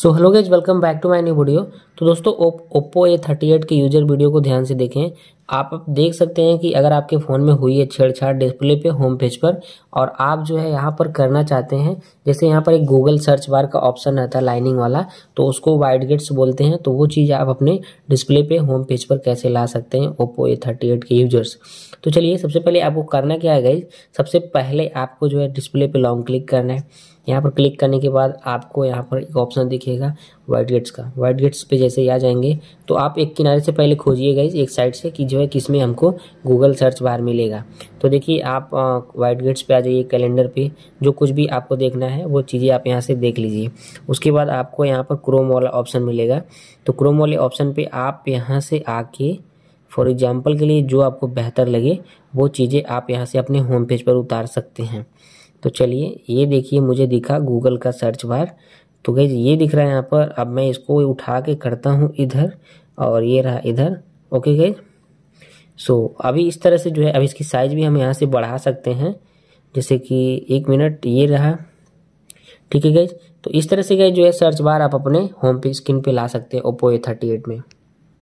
so hello guys welcome back to my new video तो दोस्तों Oppo A thirty eight के user video को ध्यान से देखें आप देख सकते हैं कि अगर आपके फ़ोन में हुई है छेड़छाड़ डिस्प्ले पे होम पेज पर और आप जो है यहाँ पर करना चाहते हैं जैसे यहाँ पर एक गूगल सर्च बार का ऑप्शन रहता है लाइनिंग वाला तो उसको वाइड गेट्स बोलते हैं तो वो चीज़ आप अपने डिस्प्ले पे होम पेज पर कैसे ला सकते हैं ओप्पो ए थर्टी एट के यूजर्स तो चलिए सबसे पहले आपको करना क्या है गाइज सबसे पहले आपको जो है डिस्प्ले पर लॉन्ग क्लिक करना है यहाँ पर क्लिक करने के बाद आपको यहाँ पर एक ऑप्शन दिखेगा वाइट गेट्स का वाइट गेट्स पे जैसे ही आ जाएंगे तो आप एक किनारे से पहले खोजिए गई एक साइड से कि जो जो है किस हमको गूगल सर्च बार मिलेगा तो देखिए आप वाइट गेट्स पे आ जाइए कैलेंडर पे जो कुछ भी आपको देखना है वो चीज़ें आप यहाँ से देख लीजिए उसके बाद आपको यहाँ पर क्रोम वाला ऑप्शन मिलेगा तो क्रोम वाले ऑप्शन पर आप यहाँ से आके फॉर एग्ज़ाम्पल के लिए जो आपको बेहतर लगे वो चीज़ें आप यहाँ से अपने होम पेज पर उतार सकते हैं तो चलिए ये देखिए मुझे दिखा गूगल का सर्च बार तो गई ये दिख रहा है यहाँ पर अब मैं इसको उठा के करता हूँ इधर और ये रहा इधर ओके गई सो अभी इस तरह से जो है अभी इसकी साइज़ भी हम यहाँ से बढ़ा सकते हैं जैसे कि एक मिनट ये रहा ठीक है गई तो इस तरह से गए जो है सर्च बार आप अपने होम पे स्क्रीन पे ला सकते हैं ओप्पो ए थर्टी एट में